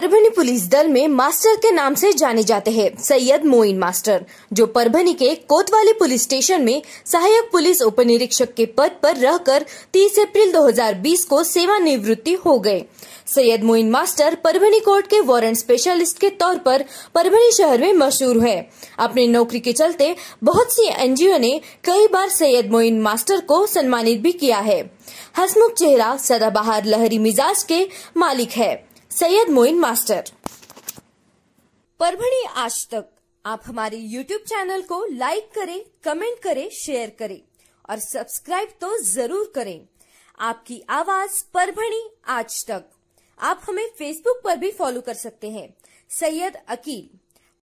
परभनी police दल में master के नाम से जाने जाते हैं सैयद मोइन मास्टर जो परभनी के कोतवाली पुलिस स्टेशन में सहायक पुलिस उपनिरीक्षक के पद पर रहकर 30 अप्रैल 2020 को सेवानिवृत्ति हो गए सैयद मोइन मास्टर परभनी कोर्ट के वारंट स्पेशलिस्ट के तौर पर परभनी शहर में मशहूर है अपनी नौकरी के चलते बहुत सी एनजीओ ने कई बार सैयद मोइन मास्टर को सम्मानित भी किया है हसमुख चेहरा सदाबहार लहरी मिजाज के मालिक है सैयद मोइन मास्टर परभणी आज तक आप हमारे YouTube चैनल को लाइक करें कमेंट करें शेयर करें और सब्सक्राइब तो जरूर करें आपकी आवाज परभणी आज तक आप हमें फेसबुक पर भी फॉलो कर सकते हैं सैयद अकील